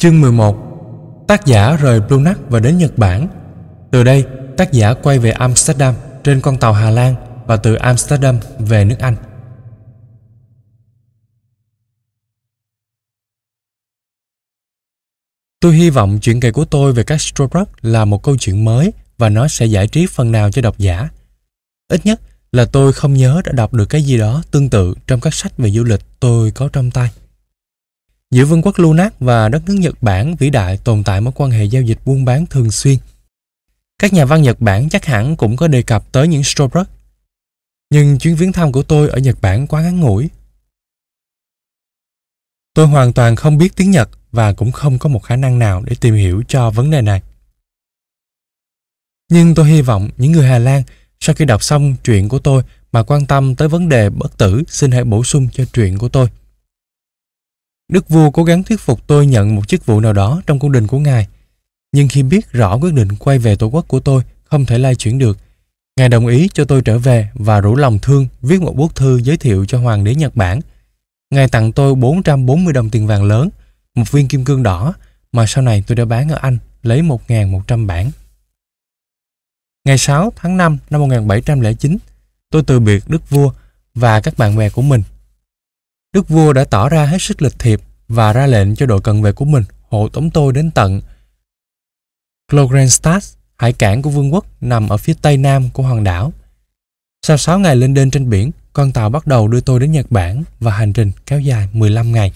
Chương 11 Tác giả rời Blunac và đến Nhật Bản Từ đây, tác giả quay về Amsterdam trên con tàu Hà Lan và từ Amsterdam về nước Anh. Tôi hy vọng chuyện kể của tôi về các Strobrug là một câu chuyện mới và nó sẽ giải trí phần nào cho độc giả. Ít nhất là tôi không nhớ đã đọc được cái gì đó tương tự trong các sách về du lịch tôi có trong tay. Giữa vương quốc Lunak và đất nước Nhật Bản vĩ đại tồn tại mối quan hệ giao dịch buôn bán thường xuyên. Các nhà văn Nhật Bản chắc hẳn cũng có đề cập tới những Strobrug. Nhưng chuyến viếng thăm của tôi ở Nhật Bản quá ngắn ngủi. Tôi hoàn toàn không biết tiếng Nhật và cũng không có một khả năng nào để tìm hiểu cho vấn đề này. Nhưng tôi hy vọng những người Hà Lan sau khi đọc xong chuyện của tôi mà quan tâm tới vấn đề bất tử xin hãy bổ sung cho chuyện của tôi. Đức vua cố gắng thuyết phục tôi nhận một chức vụ nào đó trong cung đình của ngài. Nhưng khi biết rõ quyết định quay về tổ quốc của tôi không thể lai chuyển được, ngài đồng ý cho tôi trở về và rủ lòng thương viết một bức thư giới thiệu cho hoàng đế Nhật Bản. Ngài tặng tôi 440 đồng tiền vàng lớn, một viên kim cương đỏ mà sau này tôi đã bán ở Anh lấy 1.100 bản. Ngày 6 tháng 5 năm 1709, tôi từ biệt Đức Vua và các bạn bè của mình Đức vua đã tỏ ra hết sức lịch thiệp và ra lệnh cho đội cận vệ của mình hộ tống tôi đến tận Klogenstadt, hải cảng của vương quốc nằm ở phía tây nam của hòn đảo. Sau 6 ngày lên đên trên biển, con tàu bắt đầu đưa tôi đến Nhật Bản và hành trình kéo dài 15 ngày.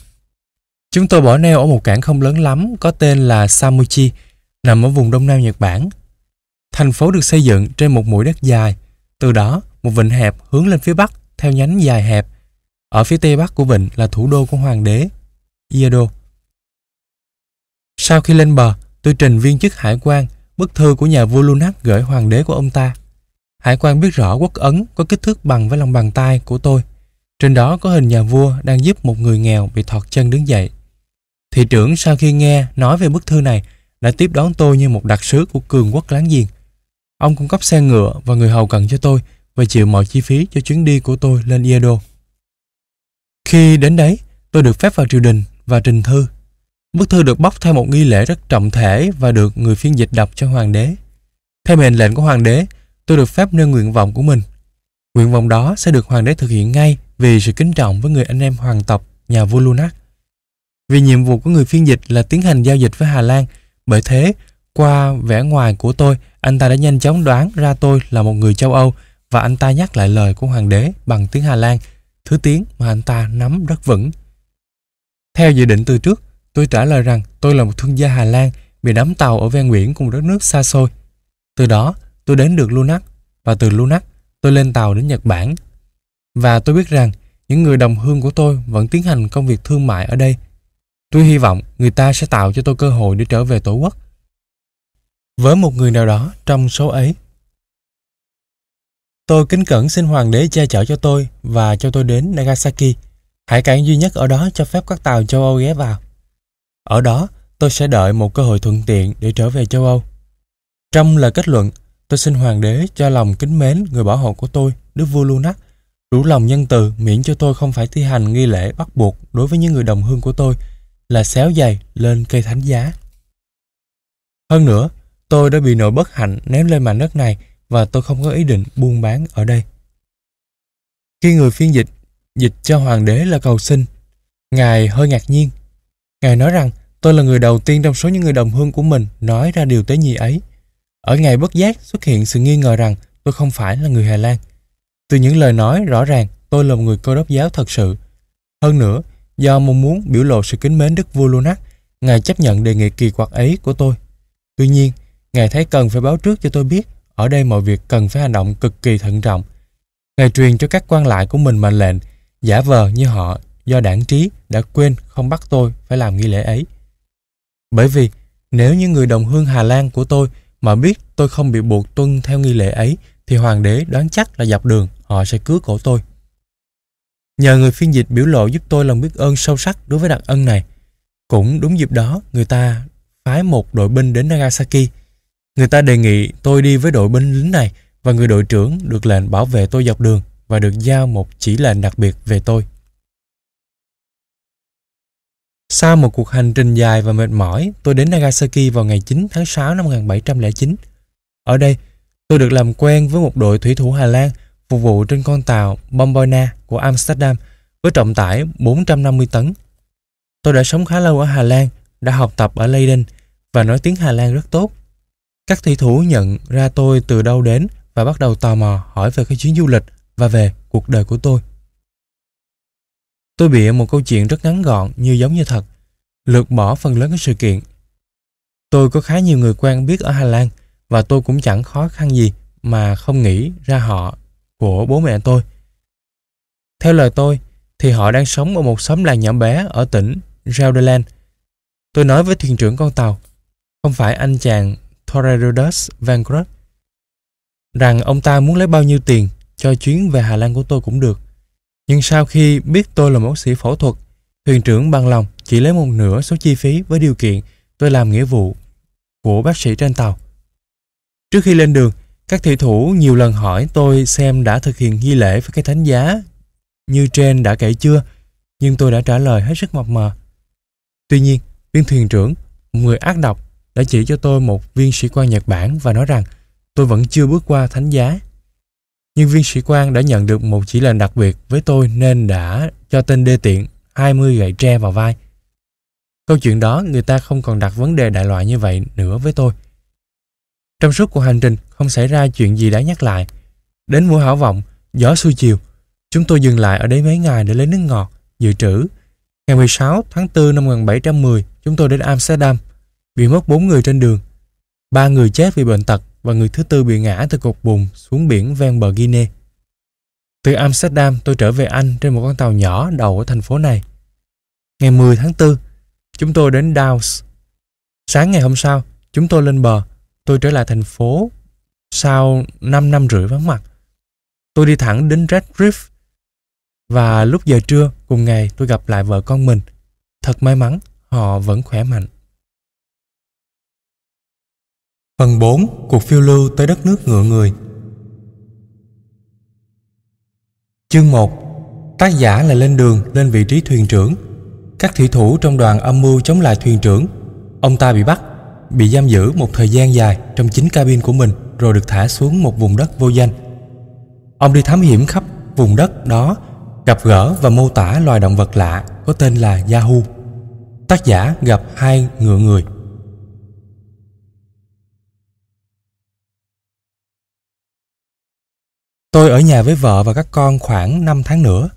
Chúng tôi bỏ neo ở một cảng không lớn lắm có tên là Samuchi, nằm ở vùng đông nam Nhật Bản. Thành phố được xây dựng trên một mũi đất dài, từ đó một vịnh hẹp hướng lên phía bắc theo nhánh dài hẹp ở phía tây bắc của vịnh là thủ đô của hoàng đế, Iedo. Sau khi lên bờ, tôi trình viên chức hải quan bức thư của nhà vua Lunak gửi hoàng đế của ông ta. Hải quan biết rõ quốc ấn có kích thước bằng với lòng bàn tay của tôi. Trên đó có hình nhà vua đang giúp một người nghèo bị thọt chân đứng dậy. Thị trưởng sau khi nghe nói về bức thư này đã tiếp đón tôi như một đặc sứ của cường quốc láng giềng. Ông cung cấp xe ngựa và người hầu cần cho tôi và chịu mọi chi phí cho chuyến đi của tôi lên Iedo. Khi đến đấy, tôi được phép vào triều đình và trình thư. Bức thư được bóc theo một nghi lễ rất trọng thể và được người phiên dịch đọc cho hoàng đế. Theo mệnh lệnh của hoàng đế, tôi được phép nêu nguyện vọng của mình. Nguyện vọng đó sẽ được hoàng đế thực hiện ngay vì sự kính trọng với người anh em hoàng tộc nhà vua Lunak. Vì nhiệm vụ của người phiên dịch là tiến hành giao dịch với Hà Lan, bởi thế, qua vẻ ngoài của tôi, anh ta đã nhanh chóng đoán ra tôi là một người châu Âu và anh ta nhắc lại lời của hoàng đế bằng tiếng Hà Lan – thứ tiếng mà anh ta nắm rất vững. Theo dự định từ trước, tôi trả lời rằng tôi là một thương gia Hà Lan bị đắm tàu ở ven biển cùng đất nước xa xôi. Từ đó, tôi đến được Lunak và từ Lunak tôi lên tàu đến Nhật Bản. Và tôi biết rằng những người đồng hương của tôi vẫn tiến hành công việc thương mại ở đây. Tôi hy vọng người ta sẽ tạo cho tôi cơ hội để trở về Tổ quốc. Với một người nào đó trong số ấy, Tôi kính cẩn xin hoàng đế che chở cho tôi và cho tôi đến Nagasaki, hải cảng duy nhất ở đó cho phép các tàu châu Âu ghé vào. Ở đó, tôi sẽ đợi một cơ hội thuận tiện để trở về châu Âu. Trong lời kết luận, tôi xin hoàng đế cho lòng kính mến người bảo hộ của tôi, Đức vua Lunak, đủ lòng nhân từ miễn cho tôi không phải thi hành nghi lễ bắt buộc đối với những người đồng hương của tôi là xéo giày lên cây thánh giá. Hơn nữa, tôi đã bị nỗi bất hạnh ném lên mảnh đất này và tôi không có ý định buôn bán ở đây. Khi người phiên dịch, dịch cho hoàng đế là cầu xin, Ngài hơi ngạc nhiên. Ngài nói rằng tôi là người đầu tiên trong số những người đồng hương của mình nói ra điều tế nhị ấy. Ở ngài bất giác xuất hiện sự nghi ngờ rằng tôi không phải là người Hà Lan. Từ những lời nói rõ ràng tôi là một người cơ đốc giáo thật sự. Hơn nữa, do mong muốn biểu lộ sự kính mến Đức Vua Lunac, Ngài chấp nhận đề nghị kỳ quặc ấy của tôi. Tuy nhiên, Ngài thấy cần phải báo trước cho tôi biết ở đây mọi việc cần phải hành động cực kỳ thận trọng. Ngài truyền cho các quan lại của mình mệnh lệnh, giả vờ như họ do đảng trí đã quên không bắt tôi phải làm nghi lễ ấy. Bởi vì nếu như người đồng hương Hà Lan của tôi mà biết tôi không bị buộc tuân theo nghi lễ ấy thì hoàng đế đoán chắc là dọc đường họ sẽ cứa cổ tôi. Nhờ người phiên dịch biểu lộ giúp tôi lòng biết ơn sâu sắc đối với đặc ân này. Cũng đúng dịp đó người ta phái một đội binh đến Nagasaki Người ta đề nghị tôi đi với đội binh lính này và người đội trưởng được lệnh bảo vệ tôi dọc đường và được giao một chỉ lệnh đặc biệt về tôi. Sau một cuộc hành trình dài và mệt mỏi, tôi đến Nagasaki vào ngày 9 tháng 6 năm 1709. Ở đây, tôi được làm quen với một đội thủy thủ Hà Lan phục vụ trên con tàu Bomboina của Amsterdam với trọng tải 450 tấn. Tôi đã sống khá lâu ở Hà Lan, đã học tập ở Leiden và nói tiếng Hà Lan rất tốt. Các thủy thủ nhận ra tôi từ đâu đến và bắt đầu tò mò hỏi về cái chuyến du lịch và về cuộc đời của tôi. Tôi bịa một câu chuyện rất ngắn gọn như giống như thật, lược bỏ phần lớn các sự kiện. Tôi có khá nhiều người quen biết ở Hà Lan và tôi cũng chẳng khó khăn gì mà không nghĩ ra họ của bố mẹ tôi. Theo lời tôi thì họ đang sống ở một xóm làng nhỏ bé ở tỉnh Gelderland. Tôi nói với thuyền trưởng con tàu, không phải anh chàng Van Vancroft rằng ông ta muốn lấy bao nhiêu tiền cho chuyến về Hà Lan của tôi cũng được. Nhưng sau khi biết tôi là bác sĩ phẫu thuật, thuyền trưởng bằng lòng chỉ lấy một nửa số chi phí với điều kiện tôi làm nghĩa vụ của bác sĩ trên tàu. Trước khi lên đường, các thủy thủ nhiều lần hỏi tôi xem đã thực hiện nghi lễ với cái thánh giá như trên đã kể chưa, nhưng tôi đã trả lời hết sức mập mờ. Tuy nhiên, viên thuyền trưởng, một người ác độc, đã chỉ cho tôi một viên sĩ quan Nhật Bản và nói rằng tôi vẫn chưa bước qua thánh giá. Nhưng viên sĩ quan đã nhận được một chỉ lệnh đặc biệt với tôi nên đã cho tên đê tiện 20 gậy tre vào vai. Câu chuyện đó người ta không còn đặt vấn đề đại loại như vậy nữa với tôi. Trong suốt cuộc hành trình không xảy ra chuyện gì đáng nhắc lại. Đến mùa hảo vọng, gió xuôi chiều, chúng tôi dừng lại ở đấy mấy ngày để lấy nước ngọt, dự trữ. Ngày 16 tháng 4 năm 1710, chúng tôi đến Amsterdam bị mất bốn người trên đường, ba người chết vì bệnh tật và người thứ tư bị ngã từ cột bùn xuống biển ven bờ Guinea. Từ Amsterdam tôi trở về Anh trên một con tàu nhỏ đầu ở thành phố này. Ngày 10 tháng 4, chúng tôi đến Downs. Sáng ngày hôm sau, chúng tôi lên bờ. Tôi trở lại thành phố sau 5 năm rưỡi vắng mặt. Tôi đi thẳng đến Red Reef và lúc giờ trưa cùng ngày tôi gặp lại vợ con mình. Thật may mắn, họ vẫn khỏe mạnh. Phần 4. Cuộc phiêu lưu tới đất nước ngựa người Chương 1. Tác giả là lên đường lên vị trí thuyền trưởng Các thủy thủ trong đoàn âm mưu chống lại thuyền trưởng Ông ta bị bắt, bị giam giữ một thời gian dài trong chính cabin của mình Rồi được thả xuống một vùng đất vô danh Ông đi thám hiểm khắp vùng đất đó Gặp gỡ và mô tả loài động vật lạ có tên là Yahoo Tác giả gặp hai ngựa người Tôi ở nhà với vợ và các con khoảng 5 tháng nữa.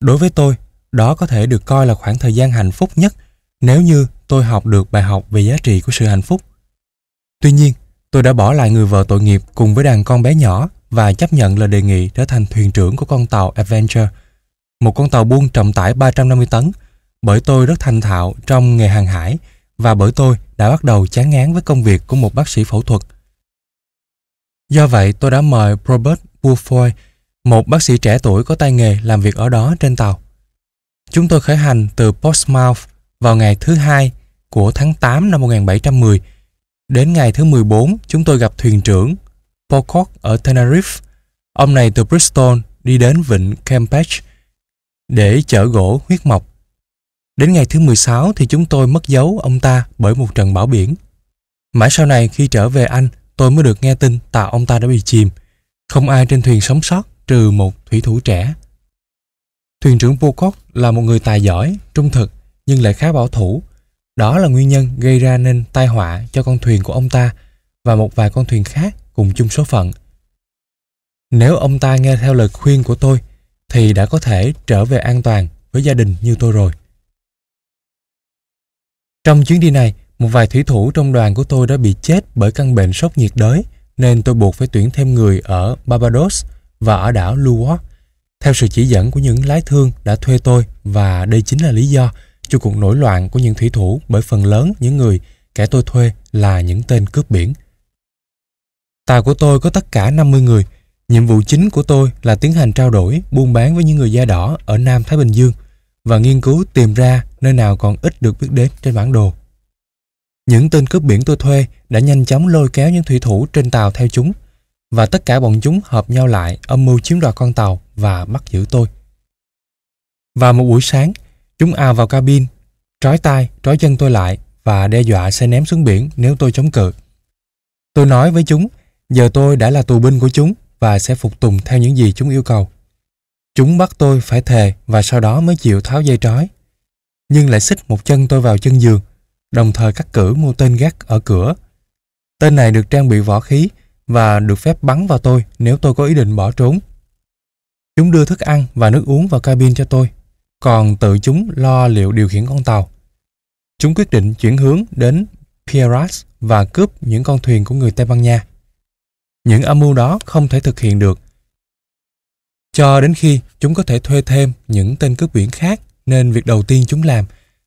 Đối với tôi, đó có thể được coi là khoảng thời gian hạnh phúc nhất nếu như tôi học được bài học về giá trị của sự hạnh phúc. Tuy nhiên, tôi đã bỏ lại người vợ tội nghiệp cùng với đàn con bé nhỏ và chấp nhận lời đề nghị trở thành thuyền trưởng của con tàu Adventure, một con tàu buôn trọng tải 350 tấn, bởi tôi rất thành thạo trong nghề hàng hải và bởi tôi đã bắt đầu chán ngán với công việc của một bác sĩ phẫu thuật. Do vậy, tôi đã mời Robert Woolfoy, một bác sĩ trẻ tuổi có tay nghề làm việc ở đó trên tàu. Chúng tôi khởi hành từ Portsmouth vào ngày thứ hai của tháng 8 năm 1710. Đến ngày thứ 14, chúng tôi gặp thuyền trưởng Pocock ở Tenerife. Ông này từ Bristol đi đến vịnh Cambridge để chở gỗ huyết mộc. Đến ngày thứ 16 thì chúng tôi mất dấu ông ta bởi một trận bão biển. Mãi sau này khi trở về Anh, tôi mới được nghe tin tàu ông ta đã bị chìm – không ai trên thuyền sống sót trừ một thủy thủ trẻ. Thuyền trưởng Pocot là một người tài giỏi, trung thực nhưng lại khá bảo thủ. Đó là nguyên nhân gây ra nên tai họa cho con thuyền của ông ta và một vài con thuyền khác cùng chung số phận. Nếu ông ta nghe theo lời khuyên của tôi thì đã có thể trở về an toàn với gia đình như tôi rồi. Trong chuyến đi này, một vài thủy thủ trong đoàn của tôi đã bị chết bởi căn bệnh sốc nhiệt đới – nên tôi buộc phải tuyển thêm người ở Barbados và ở đảo Luwak theo sự chỉ dẫn của những lái thương đã thuê tôi và đây chính là lý do cho cuộc nổi loạn của những thủy thủ bởi phần lớn những người kẻ tôi thuê là những tên cướp biển. Tàu của tôi có tất cả 50 người. Nhiệm vụ chính của tôi là tiến hành trao đổi, buôn bán với những người da đỏ ở Nam Thái Bình Dương và nghiên cứu tìm ra nơi nào còn ít được biết đến trên bản đồ những tên cướp biển tôi thuê đã nhanh chóng lôi kéo những thủy thủ trên tàu theo chúng và tất cả bọn chúng hợp nhau lại âm mưu chiếm đoạt con tàu và bắt giữ tôi. Và một buổi sáng, chúng ào vào cabin, trói tay, trói chân tôi lại và đe dọa sẽ ném xuống biển nếu tôi chống cự. Tôi nói với chúng, giờ tôi đã là tù binh của chúng và sẽ phục tùng theo những gì chúng yêu cầu. Chúng bắt tôi phải thề và sau đó mới chịu tháo dây trói. Nhưng lại xích một chân tôi vào chân giường đồng thời cắt cử mua tên gác ở cửa. Tên này được trang bị võ khí và được phép bắn vào tôi nếu tôi có ý định bỏ trốn. Chúng đưa thức ăn và nước uống vào cabin cho tôi, còn tự chúng lo liệu điều khiển con tàu. Chúng quyết định chuyển hướng đến Pierras và cướp những con thuyền của người Tây Ban Nha. Những âm mưu đó không thể thực hiện được cho đến khi chúng có thể thuê thêm những tên cướp biển khác nên việc đầu tiên chúng làm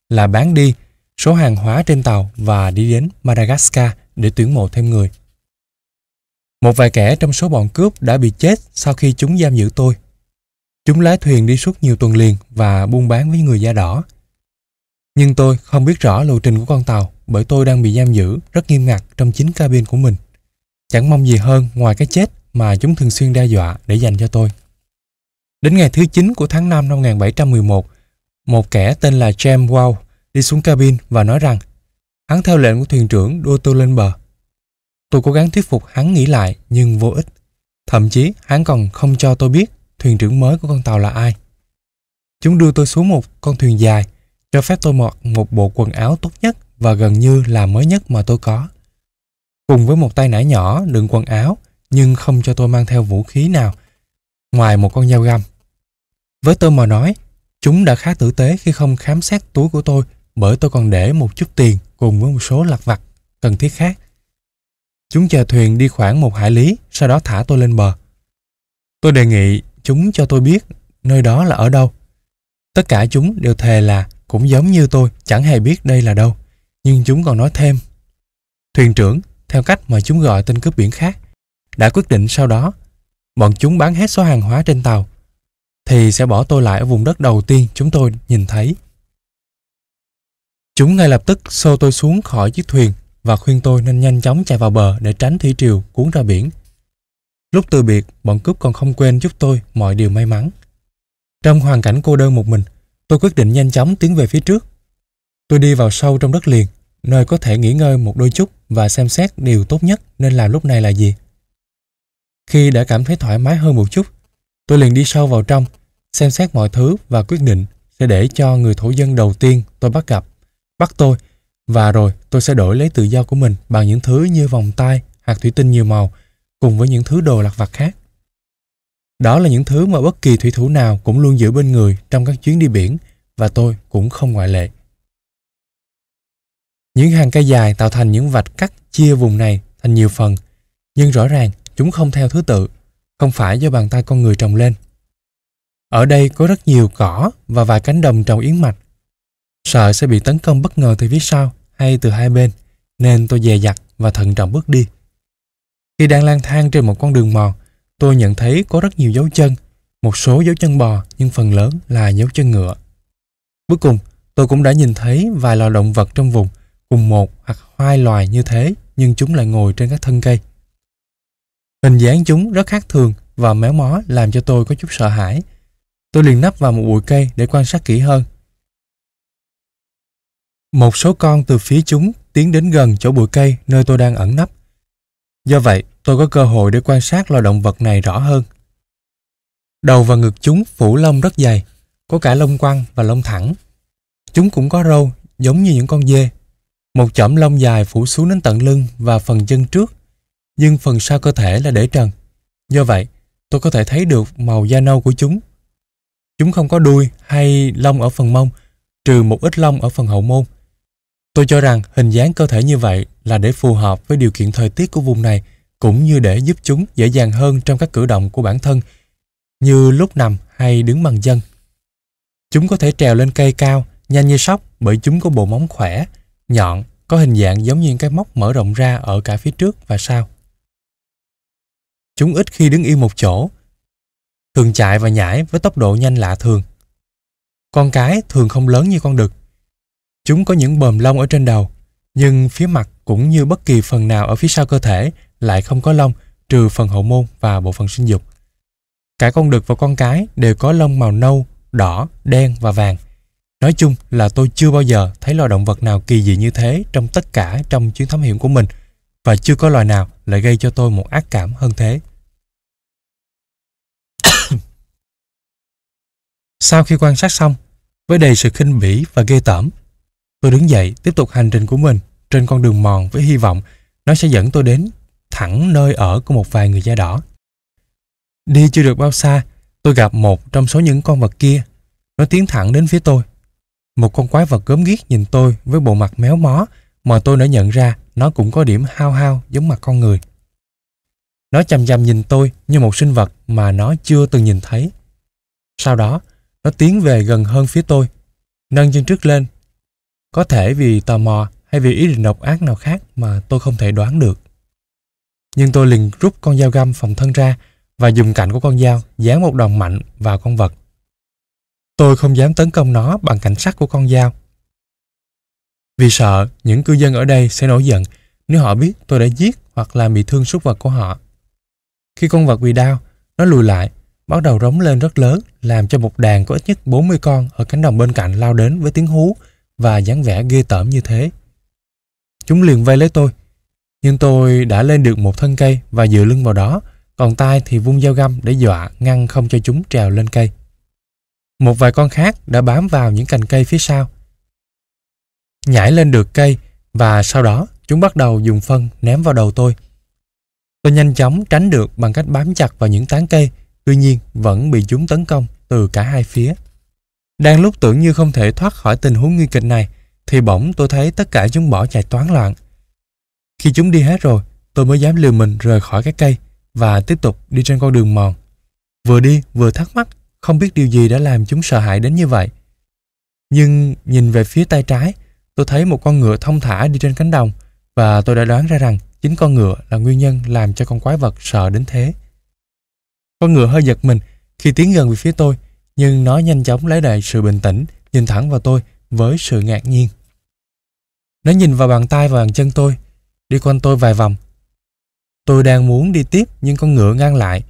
là bán đi số hàng hóa trên tàu và đi đến Madagascar để tuyển mộ thêm người. Một vài kẻ trong số bọn cướp đã bị chết sau khi chúng giam giữ tôi. Chúng lái thuyền đi suốt nhiều tuần liền và buôn bán với người da đỏ. Nhưng tôi không biết rõ lộ trình của con tàu bởi tôi đang bị giam giữ rất nghiêm ngặt trong chính cabin của mình. Chẳng mong gì hơn ngoài cái chết mà chúng thường xuyên đe dọa để dành cho tôi. Đến ngày thứ 9 của tháng 5 năm 1711, một kẻ tên là James Wow đi xuống cabin và nói rằng hắn theo lệnh của thuyền trưởng đưa tôi lên bờ. Tôi cố gắng thuyết phục hắn nghĩ lại nhưng vô ích. Thậm chí hắn còn không cho tôi biết thuyền trưởng mới của con tàu là ai. Chúng đưa tôi xuống một con thuyền dài, cho phép tôi mặc một bộ quần áo tốt nhất và gần như là mới nhất mà tôi có. Cùng với một tay nải nhỏ đựng quần áo nhưng không cho tôi mang theo vũ khí nào ngoài một con dao găm. Với tôi mà nói, chúng đã khá tử tế khi không khám xét túi của tôi bởi tôi còn để một chút tiền cùng với một số lặt vặt cần thiết khác. Chúng chờ thuyền đi khoảng một hải lý, sau đó thả tôi lên bờ. Tôi đề nghị chúng cho tôi biết nơi đó là ở đâu. Tất cả chúng đều thề là cũng giống như tôi, chẳng hề biết đây là đâu. Nhưng chúng còn nói thêm. Thuyền trưởng, theo cách mà chúng gọi tên cướp biển khác, đã quyết định sau đó bọn chúng bán hết số hàng hóa trên tàu thì sẽ bỏ tôi lại ở vùng đất đầu tiên chúng tôi nhìn thấy. Chúng ngay lập tức xô tôi xuống khỏi chiếc thuyền và khuyên tôi nên nhanh chóng chạy vào bờ để tránh thủy triều cuốn ra biển. Lúc từ biệt, bọn cướp còn không quên giúp tôi mọi điều may mắn. Trong hoàn cảnh cô đơn một mình, tôi quyết định nhanh chóng tiến về phía trước. Tôi đi vào sâu trong đất liền, nơi có thể nghỉ ngơi một đôi chút và xem xét điều tốt nhất nên làm lúc này là gì. Khi đã cảm thấy thoải mái hơn một chút, tôi liền đi sâu vào trong, xem xét mọi thứ và quyết định sẽ để cho người thổ dân đầu tiên tôi bắt gặp bắt tôi và rồi tôi sẽ đổi lấy tự do của mình bằng những thứ như vòng tay, hạt thủy tinh nhiều màu cùng với những thứ đồ lặt vặt khác. Đó là những thứ mà bất kỳ thủy thủ nào cũng luôn giữ bên người trong các chuyến đi biển và tôi cũng không ngoại lệ. Những hàng cây dài tạo thành những vạch cắt chia vùng này thành nhiều phần, nhưng rõ ràng chúng không theo thứ tự, không phải do bàn tay con người trồng lên. Ở đây có rất nhiều cỏ và vài cánh đồng trồng yến mạch sợ sẽ bị tấn công bất ngờ từ phía sau hay từ hai bên, nên tôi dè dặt và thận trọng bước đi. Khi đang lang thang trên một con đường mòn, tôi nhận thấy có rất nhiều dấu chân, một số dấu chân bò nhưng phần lớn là dấu chân ngựa. Cuối cùng, tôi cũng đã nhìn thấy vài loài động vật trong vùng cùng một hoặc hai loài như thế nhưng chúng lại ngồi trên các thân cây. Hình dáng chúng rất khác thường và méo mó làm cho tôi có chút sợ hãi. Tôi liền nấp vào một bụi cây để quan sát kỹ hơn một số con từ phía chúng tiến đến gần chỗ bụi cây nơi tôi đang ẩn nấp. Do vậy, tôi có cơ hội để quan sát loài động vật này rõ hơn. Đầu và ngực chúng phủ lông rất dày, có cả lông quăng và lông thẳng. Chúng cũng có râu, giống như những con dê. Một chỏm lông dài phủ xuống đến tận lưng và phần chân trước, nhưng phần sau cơ thể là để trần. Do vậy, tôi có thể thấy được màu da nâu của chúng. Chúng không có đuôi hay lông ở phần mông, trừ một ít lông ở phần hậu môn Tôi cho rằng hình dáng cơ thể như vậy là để phù hợp với điều kiện thời tiết của vùng này cũng như để giúp chúng dễ dàng hơn trong các cử động của bản thân như lúc nằm hay đứng bằng chân. Chúng có thể trèo lên cây cao nhanh như sóc bởi chúng có bộ móng khỏe, nhọn, có hình dạng giống như cái móc mở rộng ra ở cả phía trước và sau. Chúng ít khi đứng yên một chỗ, thường chạy và nhảy với tốc độ nhanh lạ thường. Con cái thường không lớn như con đực, Chúng có những bờm lông ở trên đầu, nhưng phía mặt cũng như bất kỳ phần nào ở phía sau cơ thể lại không có lông trừ phần hậu môn và bộ phận sinh dục. Cả con đực và con cái đều có lông màu nâu, đỏ, đen và vàng. Nói chung là tôi chưa bao giờ thấy loài động vật nào kỳ dị như thế trong tất cả trong chuyến thám hiểm của mình và chưa có loài nào lại gây cho tôi một ác cảm hơn thế. Sau khi quan sát xong, với đầy sự khinh bỉ và ghê tởm, Tôi đứng dậy, tiếp tục hành trình của mình trên con đường mòn với hy vọng nó sẽ dẫn tôi đến thẳng nơi ở của một vài người da đỏ. Đi chưa được bao xa, tôi gặp một trong số những con vật kia. Nó tiến thẳng đến phía tôi. Một con quái vật gớm ghiếc nhìn tôi với bộ mặt méo mó mà tôi đã nhận ra nó cũng có điểm hao hao giống mặt con người. Nó chằm chằm nhìn tôi như một sinh vật mà nó chưa từng nhìn thấy. Sau đó, nó tiến về gần hơn phía tôi, nâng chân trước lên có thể vì tò mò hay vì ý định độc ác nào khác mà tôi không thể đoán được. Nhưng tôi liền rút con dao găm phòng thân ra và dùng cạnh của con dao dán một đòn mạnh vào con vật. Tôi không dám tấn công nó bằng cảnh sắc của con dao. Vì sợ những cư dân ở đây sẽ nổi giận nếu họ biết tôi đã giết hoặc làm bị thương súc vật của họ. Khi con vật bị đau, nó lùi lại, bắt đầu rống lên rất lớn, làm cho một đàn có ít nhất 40 con ở cánh đồng bên cạnh lao đến với tiếng hú và dáng vẻ ghê tởm như thế. Chúng liền vây lấy tôi, nhưng tôi đã lên được một thân cây và dựa lưng vào đó, còn tay thì vung dao găm để dọa ngăn không cho chúng trèo lên cây. Một vài con khác đã bám vào những cành cây phía sau. Nhảy lên được cây và sau đó chúng bắt đầu dùng phân ném vào đầu tôi. Tôi nhanh chóng tránh được bằng cách bám chặt vào những tán cây, tuy nhiên vẫn bị chúng tấn công từ cả hai phía. Đang lúc tưởng như không thể thoát khỏi tình huống nguy kịch này, thì bỗng tôi thấy tất cả chúng bỏ chạy toán loạn. Khi chúng đi hết rồi, tôi mới dám liều mình rời khỏi cái cây và tiếp tục đi trên con đường mòn. Vừa đi vừa thắc mắc, không biết điều gì đã làm chúng sợ hãi đến như vậy. Nhưng nhìn về phía tay trái, tôi thấy một con ngựa thông thả đi trên cánh đồng và tôi đã đoán ra rằng chính con ngựa là nguyên nhân làm cho con quái vật sợ đến thế. Con ngựa hơi giật mình khi tiến gần về phía tôi nhưng nó nhanh chóng lấy lại sự bình tĩnh, nhìn thẳng vào tôi với sự ngạc nhiên. Nó nhìn vào bàn tay và bàn chân tôi, đi quanh tôi vài vòng. Tôi đang muốn đi tiếp nhưng con ngựa ngăn lại,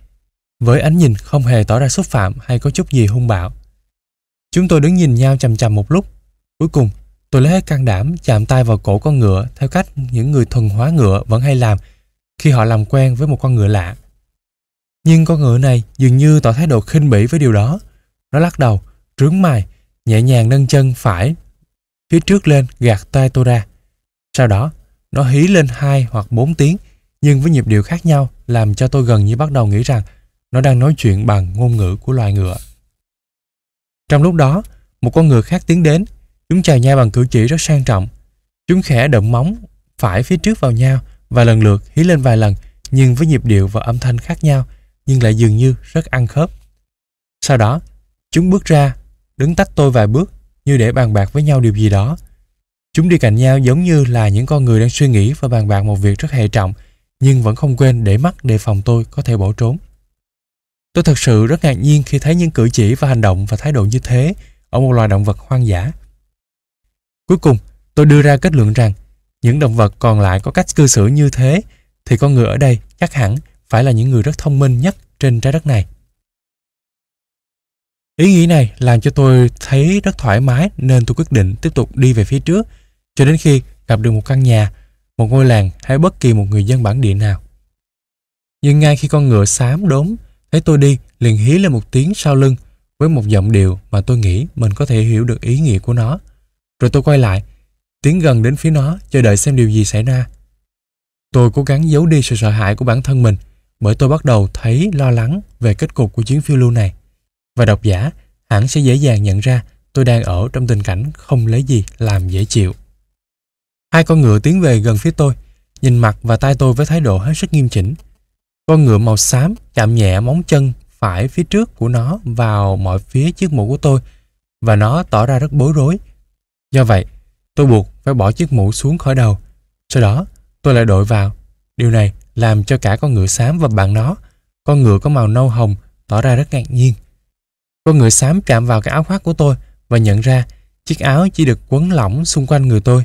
với ánh nhìn không hề tỏ ra xúc phạm hay có chút gì hung bạo. Chúng tôi đứng nhìn nhau chầm chầm một lúc. Cuối cùng, tôi lấy hết can đảm chạm tay vào cổ con ngựa theo cách những người thuần hóa ngựa vẫn hay làm khi họ làm quen với một con ngựa lạ. Nhưng con ngựa này dường như tỏ thái độ khinh bỉ với điều đó. Nó lắc đầu, trướng mày, nhẹ nhàng nâng chân phải phía trước lên gạt tay tôi ra. Sau đó, nó hí lên hai hoặc bốn tiếng, nhưng với nhịp điệu khác nhau làm cho tôi gần như bắt đầu nghĩ rằng nó đang nói chuyện bằng ngôn ngữ của loài ngựa. Trong lúc đó, một con ngựa khác tiến đến, chúng chào nhau bằng cử chỉ rất sang trọng. Chúng khẽ đậm móng phải phía trước vào nhau và lần lượt hí lên vài lần nhưng với nhịp điệu và âm thanh khác nhau nhưng lại dường như rất ăn khớp. Sau đó, Chúng bước ra, đứng tách tôi vài bước như để bàn bạc với nhau điều gì đó. Chúng đi cạnh nhau giống như là những con người đang suy nghĩ và bàn bạc một việc rất hệ trọng nhưng vẫn không quên để mắt đề phòng tôi có thể bỏ trốn. Tôi thật sự rất ngạc nhiên khi thấy những cử chỉ và hành động và thái độ như thế ở một loài động vật hoang dã. Cuối cùng, tôi đưa ra kết luận rằng những động vật còn lại có cách cư xử như thế thì con người ở đây chắc hẳn phải là những người rất thông minh nhất trên trái đất này. Ý nghĩ này làm cho tôi thấy rất thoải mái nên tôi quyết định tiếp tục đi về phía trước cho đến khi gặp được một căn nhà, một ngôi làng hay bất kỳ một người dân bản địa nào. Nhưng ngay khi con ngựa xám đốm thấy tôi đi liền hí lên một tiếng sau lưng với một giọng điệu mà tôi nghĩ mình có thể hiểu được ý nghĩa của nó. Rồi tôi quay lại, tiến gần đến phía nó chờ đợi xem điều gì xảy ra. Tôi cố gắng giấu đi sự sợ hãi của bản thân mình bởi tôi bắt đầu thấy lo lắng về kết cục của chuyến phiêu lưu này. Và độc giả hẳn sẽ dễ dàng nhận ra tôi đang ở trong tình cảnh không lấy gì làm dễ chịu. Hai con ngựa tiến về gần phía tôi, nhìn mặt và tay tôi với thái độ hết sức nghiêm chỉnh. Con ngựa màu xám chạm nhẹ móng chân phải phía trước của nó vào mọi phía chiếc mũ của tôi và nó tỏ ra rất bối rối. Do vậy, tôi buộc phải bỏ chiếc mũ xuống khỏi đầu. Sau đó, tôi lại đội vào. Điều này làm cho cả con ngựa xám và bạn nó, con ngựa có màu nâu hồng, tỏ ra rất ngạc nhiên. Con người xám chạm vào cái áo khoác của tôi và nhận ra chiếc áo chỉ được quấn lỏng xung quanh người tôi.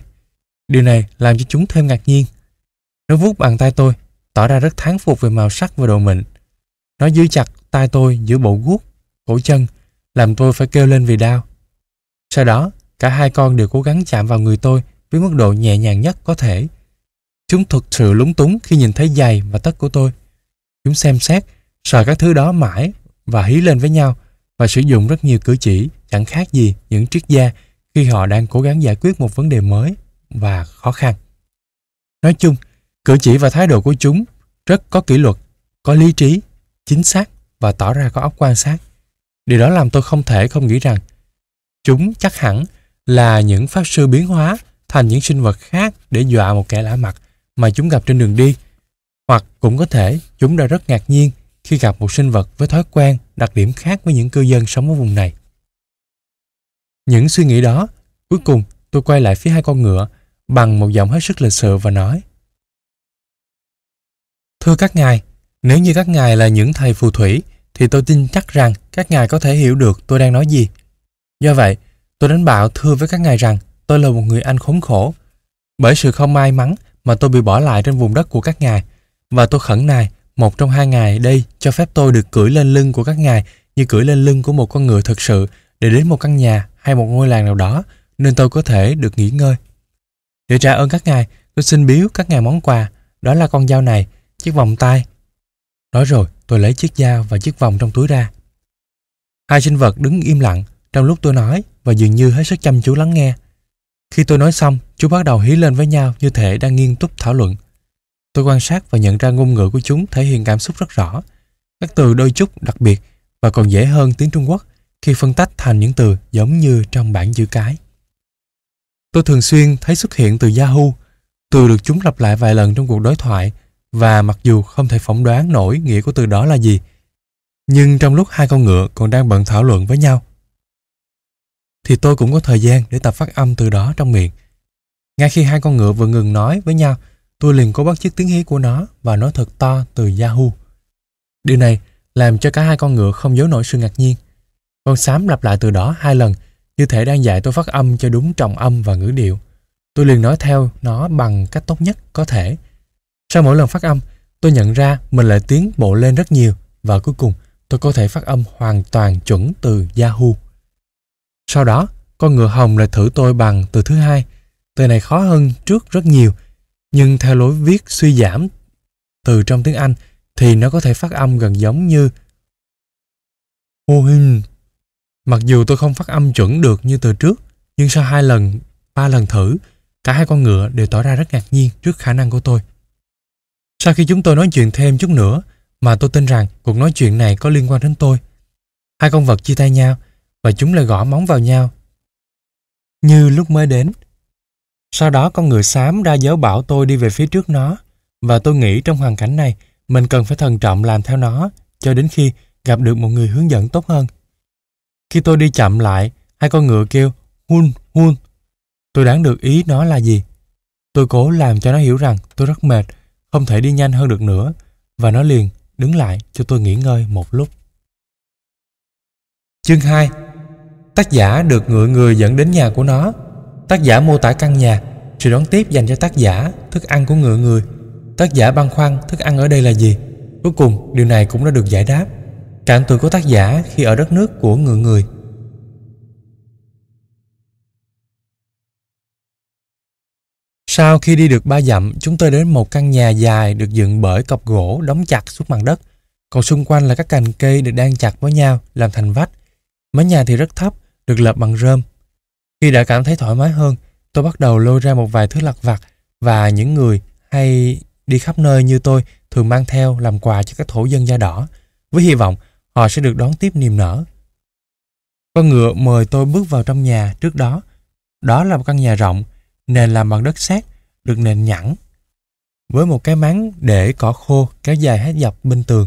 Điều này làm cho chúng thêm ngạc nhiên. Nó vuốt bàn tay tôi, tỏ ra rất thán phục về màu sắc và độ mịn. Nó giữ chặt tay tôi giữa bộ guốc, cổ chân, làm tôi phải kêu lên vì đau. Sau đó, cả hai con đều cố gắng chạm vào người tôi với mức độ nhẹ nhàng nhất có thể. Chúng thực sự lúng túng khi nhìn thấy giày và tất của tôi. Chúng xem xét, sờ các thứ đó mãi và hí lên với nhau và sử dụng rất nhiều cử chỉ chẳng khác gì những triết gia khi họ đang cố gắng giải quyết một vấn đề mới và khó khăn. Nói chung, cử chỉ và thái độ của chúng rất có kỷ luật, có lý trí, chính xác và tỏ ra có óc quan sát. Điều đó làm tôi không thể không nghĩ rằng chúng chắc hẳn là những pháp sư biến hóa thành những sinh vật khác để dọa một kẻ lạ mặt mà chúng gặp trên đường đi. Hoặc cũng có thể chúng đã rất ngạc nhiên khi gặp một sinh vật với thói quen, đặc điểm khác với những cư dân sống ở vùng này. Những suy nghĩ đó, cuối cùng tôi quay lại phía hai con ngựa bằng một giọng hết sức lịch sự và nói Thưa các ngài, nếu như các ngài là những thầy phù thủy thì tôi tin chắc rằng các ngài có thể hiểu được tôi đang nói gì. Do vậy, tôi đến bảo thưa với các ngài rằng tôi là một người anh khốn khổ bởi sự không may mắn mà tôi bị bỏ lại trên vùng đất của các ngài và tôi khẩn nài một trong hai ngài đây cho phép tôi được cưỡi lên lưng của các ngài như cưỡi lên lưng của một con ngựa thật sự để đến một căn nhà hay một ngôi làng nào đó nên tôi có thể được nghỉ ngơi. Để trả ơn các ngài, tôi xin biếu các ngài món quà, đó là con dao này, chiếc vòng tay. Nói rồi, tôi lấy chiếc dao và chiếc vòng trong túi ra. Hai sinh vật đứng im lặng trong lúc tôi nói và dường như hết sức chăm chú lắng nghe. Khi tôi nói xong, chúng bắt đầu hí lên với nhau như thể đang nghiêm túc thảo luận. Tôi quan sát và nhận ra ngôn ngữ của chúng thể hiện cảm xúc rất rõ. Các từ đôi chút đặc biệt và còn dễ hơn tiếng Trung Quốc khi phân tách thành những từ giống như trong bảng chữ cái. Tôi thường xuyên thấy xuất hiện từ Yahoo, từ được chúng lặp lại vài lần trong cuộc đối thoại và mặc dù không thể phỏng đoán nổi nghĩa của từ đó là gì, nhưng trong lúc hai con ngựa còn đang bận thảo luận với nhau, thì tôi cũng có thời gian để tập phát âm từ đó trong miệng. Ngay khi hai con ngựa vừa ngừng nói với nhau tôi liền cố bắt chiếc tiếng hí của nó và nói thật to từ Yahoo. Điều này làm cho cả hai con ngựa không giấu nổi sự ngạc nhiên. Con xám lặp lại từ đó hai lần, như thể đang dạy tôi phát âm cho đúng trọng âm và ngữ điệu. Tôi liền nói theo nó bằng cách tốt nhất có thể. Sau mỗi lần phát âm, tôi nhận ra mình lại tiến bộ lên rất nhiều và cuối cùng tôi có thể phát âm hoàn toàn chuẩn từ Yahoo. Sau đó, con ngựa hồng lại thử tôi bằng từ thứ hai. Từ này khó hơn trước rất nhiều nhưng theo lối viết suy giảm từ trong tiếng Anh thì nó có thể phát âm gần giống như Hohin. Mặc dù tôi không phát âm chuẩn được như từ trước, nhưng sau hai lần, ba lần thử, cả hai con ngựa đều tỏ ra rất ngạc nhiên trước khả năng của tôi. Sau khi chúng tôi nói chuyện thêm chút nữa, mà tôi tin rằng cuộc nói chuyện này có liên quan đến tôi. Hai con vật chia tay nhau và chúng lại gõ móng vào nhau. Như lúc mới đến, sau đó con người xám ra dấu bảo tôi đi về phía trước nó và tôi nghĩ trong hoàn cảnh này mình cần phải thận trọng làm theo nó cho đến khi gặp được một người hướng dẫn tốt hơn. Khi tôi đi chậm lại, hai con ngựa kêu hun hun. Tôi đoán được ý nó là gì. Tôi cố làm cho nó hiểu rằng tôi rất mệt, không thể đi nhanh hơn được nữa và nó liền đứng lại cho tôi nghỉ ngơi một lúc. Chương 2 Tác giả được ngựa người dẫn đến nhà của nó Tác giả mô tả căn nhà, sự đón tiếp dành cho tác giả, thức ăn của ngựa người. Tác giả băn khoăn thức ăn ở đây là gì? Cuối cùng, điều này cũng đã được giải đáp. Cạn tuổi của tác giả khi ở đất nước của ngựa người. Sau khi đi được ba dặm, chúng tôi đến một căn nhà dài được dựng bởi cọc gỗ đóng chặt xuống mặt đất. Còn xung quanh là các cành cây được đan chặt với nhau làm thành vách. Mái nhà thì rất thấp, được lợp bằng rơm khi đã cảm thấy thoải mái hơn, tôi bắt đầu lôi ra một vài thứ lặt vặt và những người hay đi khắp nơi như tôi thường mang theo làm quà cho các thổ dân da đỏ, với hy vọng họ sẽ được đón tiếp niềm nở. Con ngựa mời tôi bước vào trong nhà trước đó. Đó là một căn nhà rộng, nền làm bằng đất sét, được nền nhẵn, với một cái máng để cỏ khô kéo dài hết dọc bên tường.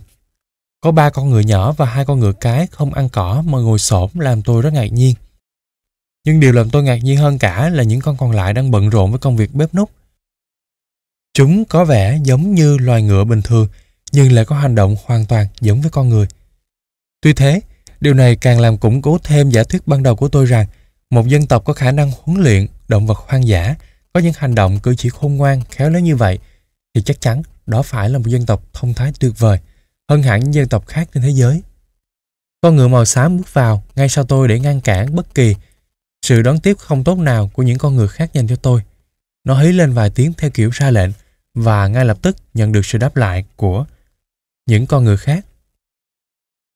Có ba con ngựa nhỏ và hai con ngựa cái không ăn cỏ mà ngồi xổm làm tôi rất ngạc nhiên. Nhưng điều làm tôi ngạc nhiên hơn cả là những con còn lại đang bận rộn với công việc bếp nút. Chúng có vẻ giống như loài ngựa bình thường, nhưng lại có hành động hoàn toàn giống với con người. Tuy thế, điều này càng làm củng cố thêm giả thuyết ban đầu của tôi rằng một dân tộc có khả năng huấn luyện động vật hoang dã có những hành động cử chỉ khôn ngoan, khéo léo như vậy thì chắc chắn đó phải là một dân tộc thông thái tuyệt vời hơn hẳn những dân tộc khác trên thế giới. Con ngựa màu xám bước vào ngay sau tôi để ngăn cản bất kỳ sự đón tiếp không tốt nào của những con người khác dành cho tôi. Nó hí lên vài tiếng theo kiểu ra lệnh và ngay lập tức nhận được sự đáp lại của những con người khác.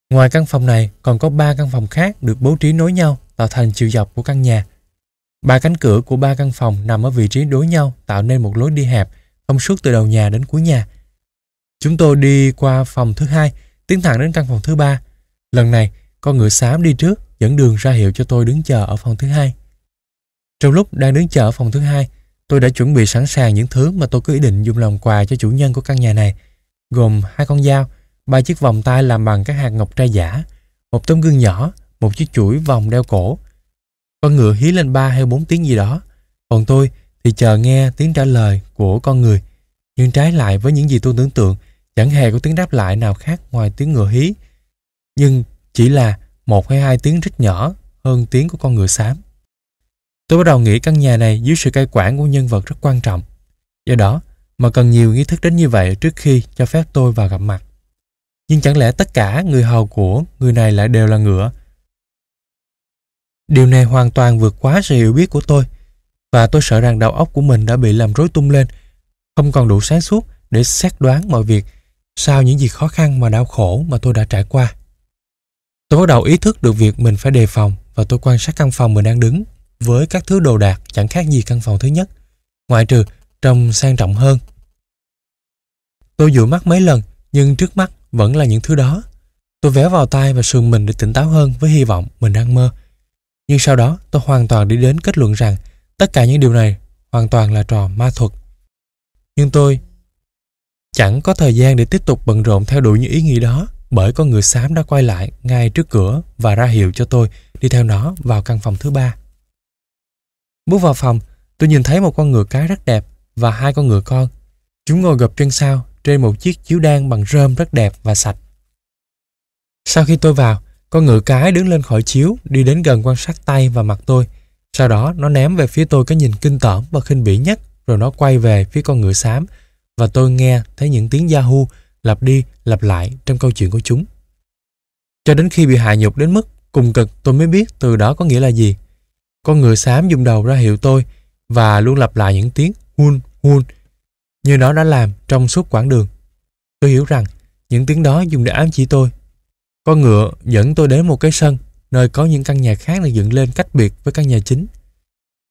Ngoài căn phòng này còn có ba căn phòng khác được bố trí nối nhau tạo thành chiều dọc của căn nhà. Ba cánh cửa của ba căn phòng nằm ở vị trí đối nhau tạo nên một lối đi hẹp thông suốt từ đầu nhà đến cuối nhà. Chúng tôi đi qua phòng thứ hai, tiến thẳng đến căn phòng thứ ba. Lần này, con ngựa xám đi trước dẫn đường ra hiệu cho tôi đứng chờ ở phòng thứ hai. Trong lúc đang đứng chờ ở phòng thứ hai, tôi đã chuẩn bị sẵn sàng những thứ mà tôi cứ ý định dùng làm quà cho chủ nhân của căn nhà này, gồm hai con dao, ba chiếc vòng tay làm bằng các hạt ngọc trai giả, một tấm gương nhỏ, một chiếc chuỗi vòng đeo cổ. Con ngựa hí lên ba hay bốn tiếng gì đó, còn tôi thì chờ nghe tiếng trả lời của con người. Nhưng trái lại với những gì tôi tưởng tượng, chẳng hề có tiếng đáp lại nào khác ngoài tiếng ngựa hí. Nhưng chỉ là một hay hai tiếng rít nhỏ hơn tiếng của con ngựa xám. Tôi bắt đầu nghĩ căn nhà này dưới sự cai quản của nhân vật rất quan trọng. Do đó, mà cần nhiều nghi thức đến như vậy trước khi cho phép tôi vào gặp mặt. Nhưng chẳng lẽ tất cả người hầu của người này lại đều là ngựa? Điều này hoàn toàn vượt quá sự hiểu biết của tôi và tôi sợ rằng đầu óc của mình đã bị làm rối tung lên, không còn đủ sáng suốt để xét đoán mọi việc sau những gì khó khăn mà đau khổ mà tôi đã trải qua. Tôi bắt đầu ý thức được việc mình phải đề phòng và tôi quan sát căn phòng mình đang đứng với các thứ đồ đạc chẳng khác gì căn phòng thứ nhất, ngoại trừ trông sang trọng hơn. Tôi dụi mắt mấy lần nhưng trước mắt vẫn là những thứ đó. Tôi véo vào tay và sườn mình để tỉnh táo hơn với hy vọng mình đang mơ. Nhưng sau đó tôi hoàn toàn đi đến kết luận rằng tất cả những điều này hoàn toàn là trò ma thuật. Nhưng tôi chẳng có thời gian để tiếp tục bận rộn theo đuổi những ý nghĩ đó bởi con người xám đã quay lại ngay trước cửa và ra hiệu cho tôi đi theo nó vào căn phòng thứ ba. Bước vào phòng, tôi nhìn thấy một con ngựa cái rất đẹp và hai con ngựa con. Chúng ngồi gập chân sau trên một chiếc chiếu đan bằng rơm rất đẹp và sạch. Sau khi tôi vào, con ngựa cái đứng lên khỏi chiếu đi đến gần quan sát tay và mặt tôi. Sau đó nó ném về phía tôi cái nhìn kinh tởm và khinh bỉ nhất rồi nó quay về phía con ngựa xám và tôi nghe thấy những tiếng da hu lặp đi lặp lại trong câu chuyện của chúng. Cho đến khi bị hạ nhục đến mức cùng cực tôi mới biết từ đó có nghĩa là gì. Con ngựa xám dùng đầu ra hiệu tôi và luôn lặp lại những tiếng hun hun như nó đã làm trong suốt quãng đường. Tôi hiểu rằng những tiếng đó dùng để ám chỉ tôi. Con ngựa dẫn tôi đến một cái sân nơi có những căn nhà khác được dựng lên cách biệt với căn nhà chính.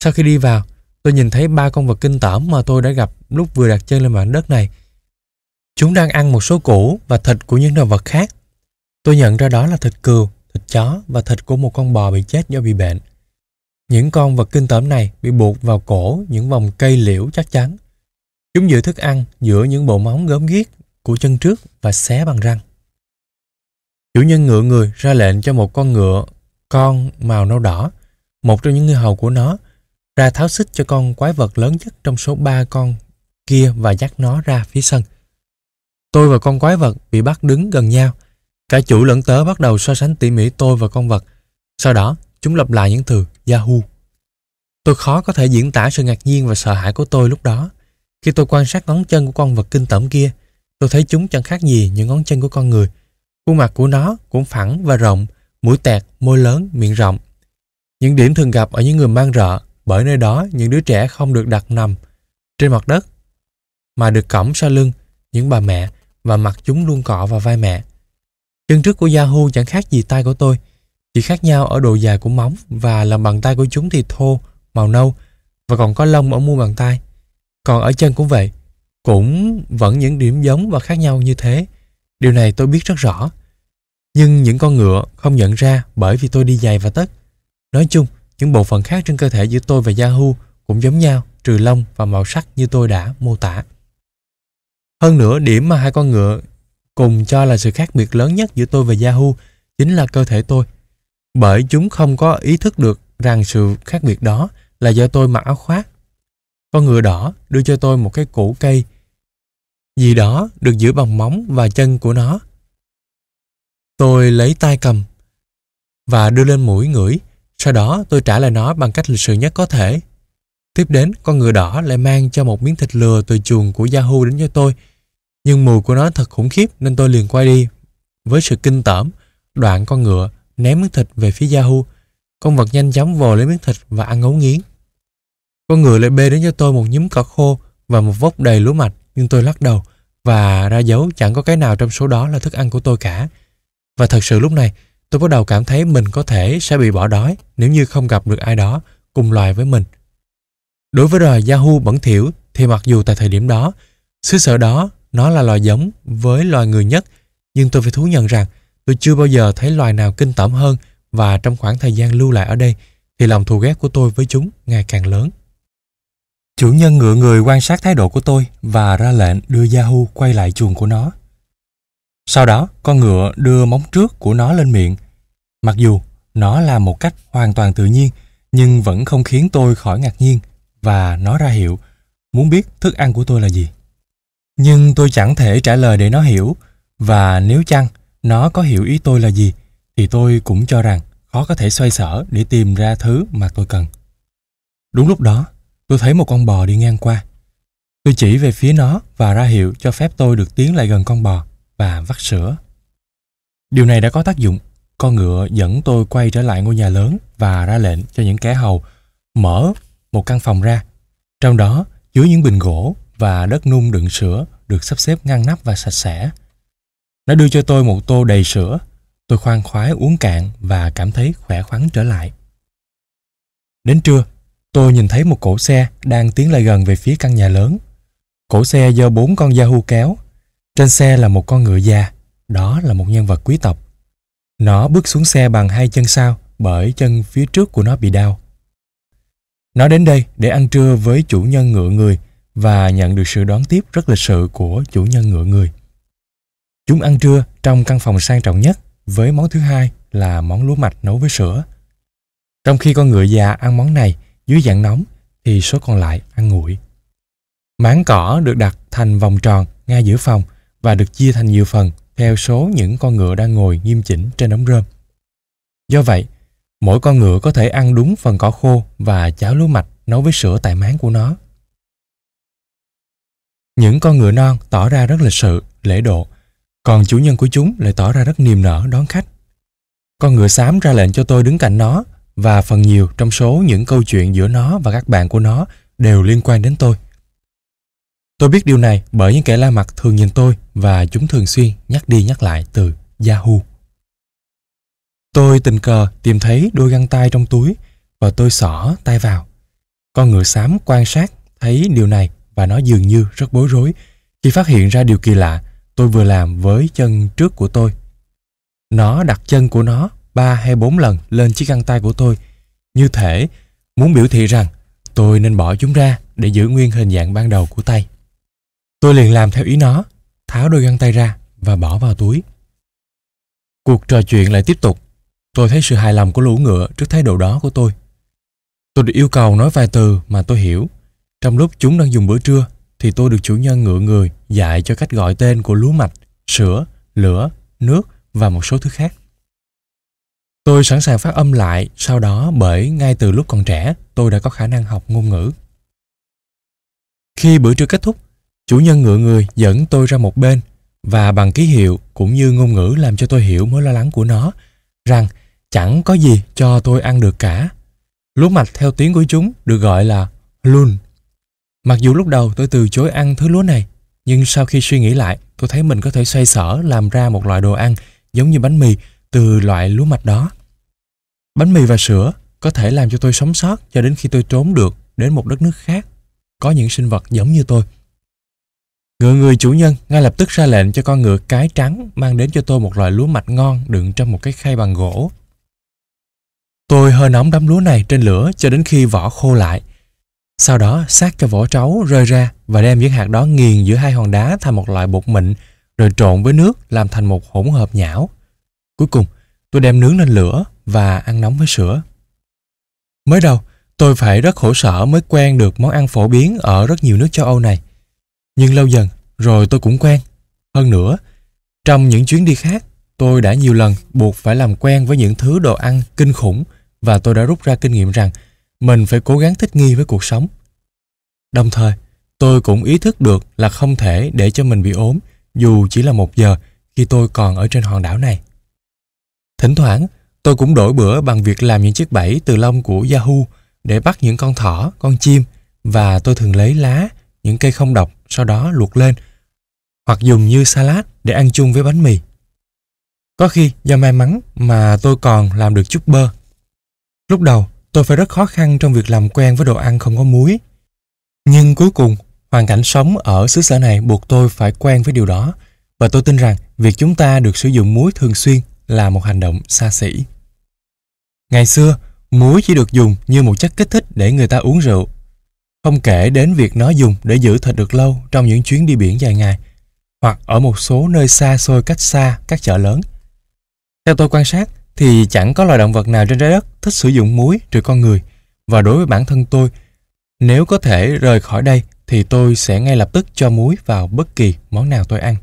Sau khi đi vào, tôi nhìn thấy ba con vật kinh tởm mà tôi đã gặp lúc vừa đặt chân lên mảnh đất này Chúng đang ăn một số củ và thịt của những động vật khác. Tôi nhận ra đó là thịt cừu, thịt chó và thịt của một con bò bị chết do bị bệnh. Những con vật kinh tởm này bị buộc vào cổ những vòng cây liễu chắc chắn. Chúng giữ thức ăn giữa những bộ móng gớm ghiếc của chân trước và xé bằng răng. Chủ nhân ngựa người ra lệnh cho một con ngựa con màu nâu đỏ, một trong những người hầu của nó, ra tháo xích cho con quái vật lớn nhất trong số ba con kia và dắt nó ra phía sân. Tôi và con quái vật bị bắt đứng gần nhau. Cả chủ lẫn tớ bắt đầu so sánh tỉ mỉ tôi và con vật. Sau đó, chúng lặp lại những từ Yahoo. Tôi khó có thể diễn tả sự ngạc nhiên và sợ hãi của tôi lúc đó. Khi tôi quan sát ngón chân của con vật kinh tởm kia, tôi thấy chúng chẳng khác gì những ngón chân của con người. Khuôn mặt của nó cũng phẳng và rộng, mũi tẹt, môi lớn, miệng rộng. Những điểm thường gặp ở những người mang rợ, bởi nơi đó những đứa trẻ không được đặt nằm trên mặt đất, mà được cõng sau lưng những bà mẹ và mặt chúng luôn cọ vào vai mẹ. Chân trước của Yahoo chẳng khác gì tay của tôi, chỉ khác nhau ở độ dài của móng và lòng bàn tay của chúng thì thô, màu nâu và còn có lông ở mu bàn tay. Còn ở chân cũng vậy, cũng vẫn những điểm giống và khác nhau như thế. Điều này tôi biết rất rõ. Nhưng những con ngựa không nhận ra bởi vì tôi đi giày và tất. Nói chung, những bộ phận khác trên cơ thể giữa tôi và Yahoo cũng giống nhau trừ lông và màu sắc như tôi đã mô tả. Hơn nữa, điểm mà hai con ngựa cùng cho là sự khác biệt lớn nhất giữa tôi và Yahoo chính là cơ thể tôi. Bởi chúng không có ý thức được rằng sự khác biệt đó là do tôi mặc áo khoác. Con ngựa đỏ đưa cho tôi một cái củ cây gì đó được giữ bằng móng và chân của nó. Tôi lấy tay cầm và đưa lên mũi ngửi, sau đó tôi trả lại nó bằng cách lịch sự nhất có thể. Tiếp đến, con ngựa đỏ lại mang cho một miếng thịt lừa từ chuồng của Yahoo đến cho tôi nhưng mùi của nó thật khủng khiếp nên tôi liền quay đi. Với sự kinh tởm, đoạn con ngựa ném miếng thịt về phía Yahoo. Con vật nhanh chóng vồ lấy miếng thịt và ăn ngấu nghiến. Con ngựa lại bê đến cho tôi một nhúm cỏ khô và một vốc đầy lúa mạch nhưng tôi lắc đầu và ra dấu chẳng có cái nào trong số đó là thức ăn của tôi cả. Và thật sự lúc này tôi bắt đầu cảm thấy mình có thể sẽ bị bỏ đói nếu như không gặp được ai đó cùng loài với mình. Đối với loài Yahoo bẩn thiểu thì mặc dù tại thời điểm đó, xứ sở đó nó là loài giống với loài người nhất, nhưng tôi phải thú nhận rằng tôi chưa bao giờ thấy loài nào kinh tởm hơn và trong khoảng thời gian lưu lại ở đây thì lòng thù ghét của tôi với chúng ngày càng lớn. Chủ nhân ngựa người quan sát thái độ của tôi và ra lệnh đưa Yahoo quay lại chuồng của nó. Sau đó, con ngựa đưa móng trước của nó lên miệng. Mặc dù nó là một cách hoàn toàn tự nhiên, nhưng vẫn không khiến tôi khỏi ngạc nhiên và nó ra hiệu muốn biết thức ăn của tôi là gì. Nhưng tôi chẳng thể trả lời để nó hiểu, và nếu chăng nó có hiểu ý tôi là gì, thì tôi cũng cho rằng khó có thể xoay sở để tìm ra thứ mà tôi cần. Đúng lúc đó, tôi thấy một con bò đi ngang qua. Tôi chỉ về phía nó và ra hiệu cho phép tôi được tiến lại gần con bò và vắt sữa. Điều này đã có tác dụng. Con ngựa dẫn tôi quay trở lại ngôi nhà lớn và ra lệnh cho những kẻ hầu mở một căn phòng ra. Trong đó dưới những bình gỗ và đất nung đựng sữa được sắp xếp ngăn nắp và sạch sẽ. Nó đưa cho tôi một tô đầy sữa. Tôi khoan khoái uống cạn và cảm thấy khỏe khoắn trở lại. Đến trưa, tôi nhìn thấy một cỗ xe đang tiến lại gần về phía căn nhà lớn. Cỗ xe do bốn con da hưu kéo. Trên xe là một con ngựa da. Đó là một nhân vật quý tộc. Nó bước xuống xe bằng hai chân sau bởi chân phía trước của nó bị đau. Nó đến đây để ăn trưa với chủ nhân ngựa người và nhận được sự đón tiếp rất lịch sự của chủ nhân ngựa người. Chúng ăn trưa trong căn phòng sang trọng nhất với món thứ hai là món lúa mạch nấu với sữa. Trong khi con ngựa già ăn món này dưới dạng nóng thì số còn lại ăn nguội. Máng cỏ được đặt thành vòng tròn ngay giữa phòng và được chia thành nhiều phần theo số những con ngựa đang ngồi nghiêm chỉnh trên đống rơm. Do vậy, mỗi con ngựa có thể ăn đúng phần cỏ khô và cháo lúa mạch nấu với sữa tại máng của nó. Những con ngựa non tỏ ra rất lịch sự, lễ độ, còn chủ nhân của chúng lại tỏ ra rất niềm nở đón khách. Con ngựa xám ra lệnh cho tôi đứng cạnh nó và phần nhiều trong số những câu chuyện giữa nó và các bạn của nó đều liên quan đến tôi. Tôi biết điều này bởi những kẻ la mặt thường nhìn tôi và chúng thường xuyên nhắc đi nhắc lại từ Yahoo. Tôi tình cờ tìm thấy đôi găng tay trong túi và tôi xỏ tay vào. Con ngựa xám quan sát thấy điều này và nó dường như rất bối rối khi phát hiện ra điều kỳ lạ tôi vừa làm với chân trước của tôi. Nó đặt chân của nó ba hay bốn lần lên chiếc găng tay của tôi, như thể muốn biểu thị rằng tôi nên bỏ chúng ra để giữ nguyên hình dạng ban đầu của tay. Tôi liền làm theo ý nó, tháo đôi găng tay ra và bỏ vào túi. Cuộc trò chuyện lại tiếp tục. Tôi thấy sự hài lòng của lũ ngựa trước thái độ đó của tôi. Tôi được yêu cầu nói vài từ mà tôi hiểu trong lúc chúng đang dùng bữa trưa, thì tôi được chủ nhân ngựa người dạy cho cách gọi tên của lúa mạch, sữa, lửa, nước và một số thứ khác. Tôi sẵn sàng phát âm lại sau đó bởi ngay từ lúc còn trẻ tôi đã có khả năng học ngôn ngữ. Khi bữa trưa kết thúc, chủ nhân ngựa người dẫn tôi ra một bên và bằng ký hiệu cũng như ngôn ngữ làm cho tôi hiểu mối lo lắng của nó rằng chẳng có gì cho tôi ăn được cả. Lúa mạch theo tiếng của chúng được gọi là lun Mặc dù lúc đầu tôi từ chối ăn thứ lúa này, nhưng sau khi suy nghĩ lại, tôi thấy mình có thể xoay sở làm ra một loại đồ ăn giống như bánh mì từ loại lúa mạch đó. Bánh mì và sữa có thể làm cho tôi sống sót cho đến khi tôi trốn được đến một đất nước khác có những sinh vật giống như tôi. Ngựa người chủ nhân ngay lập tức ra lệnh cho con ngựa cái trắng mang đến cho tôi một loại lúa mạch ngon đựng trong một cái khay bằng gỗ. Tôi hơi nóng đấm lúa này trên lửa cho đến khi vỏ khô lại sau đó xác cho vỏ trấu rơi ra và đem những hạt đó nghiền giữa hai hòn đá thành một loại bột mịn rồi trộn với nước làm thành một hỗn hợp nhão. Cuối cùng, tôi đem nướng lên lửa và ăn nóng với sữa. Mới đầu, tôi phải rất khổ sở mới quen được món ăn phổ biến ở rất nhiều nước châu Âu này. Nhưng lâu dần, rồi tôi cũng quen. Hơn nữa, trong những chuyến đi khác, tôi đã nhiều lần buộc phải làm quen với những thứ đồ ăn kinh khủng và tôi đã rút ra kinh nghiệm rằng mình phải cố gắng thích nghi với cuộc sống. Đồng thời, tôi cũng ý thức được là không thể để cho mình bị ốm dù chỉ là một giờ khi tôi còn ở trên hòn đảo này. Thỉnh thoảng, tôi cũng đổi bữa bằng việc làm những chiếc bẫy từ lông của Yahoo để bắt những con thỏ, con chim và tôi thường lấy lá, những cây không độc sau đó luộc lên hoặc dùng như salad để ăn chung với bánh mì. Có khi do may mắn mà tôi còn làm được chút bơ. Lúc đầu, tôi phải rất khó khăn trong việc làm quen với đồ ăn không có muối. Nhưng cuối cùng, hoàn cảnh sống ở xứ sở này buộc tôi phải quen với điều đó và tôi tin rằng việc chúng ta được sử dụng muối thường xuyên là một hành động xa xỉ. Ngày xưa, muối chỉ được dùng như một chất kích thích để người ta uống rượu. Không kể đến việc nó dùng để giữ thịt được lâu trong những chuyến đi biển dài ngày hoặc ở một số nơi xa xôi cách xa các chợ lớn. Theo tôi quan sát, thì chẳng có loài động vật nào trên trái đất thích sử dụng muối trừ con người. Và đối với bản thân tôi, nếu có thể rời khỏi đây thì tôi sẽ ngay lập tức cho muối vào bất kỳ món nào tôi ăn.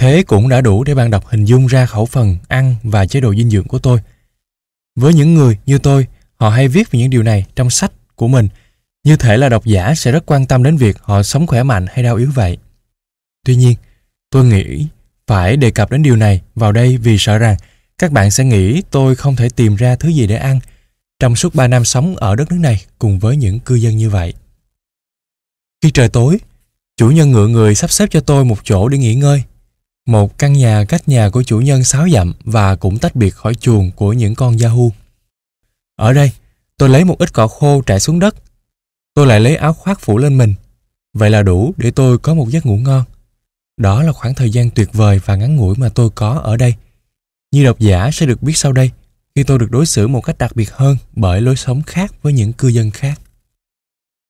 Thế cũng đã đủ để bạn đọc hình dung ra khẩu phần ăn và chế độ dinh dưỡng của tôi. Với những người như tôi, họ hay viết về những điều này trong sách của mình. Như thể là độc giả sẽ rất quan tâm đến việc họ sống khỏe mạnh hay đau yếu vậy. Tuy nhiên, tôi nghĩ phải đề cập đến điều này vào đây vì sợ rằng các bạn sẽ nghĩ tôi không thể tìm ra thứ gì để ăn trong suốt 3 năm sống ở đất nước này cùng với những cư dân như vậy. Khi trời tối, chủ nhân ngựa người sắp xếp cho tôi một chỗ để nghỉ ngơi. Một căn nhà cách nhà của chủ nhân sáu dặm và cũng tách biệt khỏi chuồng của những con Yahoo. Ở đây, tôi lấy một ít cỏ khô trải xuống đất. Tôi lại lấy áo khoác phủ lên mình. Vậy là đủ để tôi có một giấc ngủ ngon. Đó là khoảng thời gian tuyệt vời và ngắn ngủi mà tôi có ở đây. Như độc giả sẽ được biết sau đây, khi tôi được đối xử một cách đặc biệt hơn bởi lối sống khác với những cư dân khác.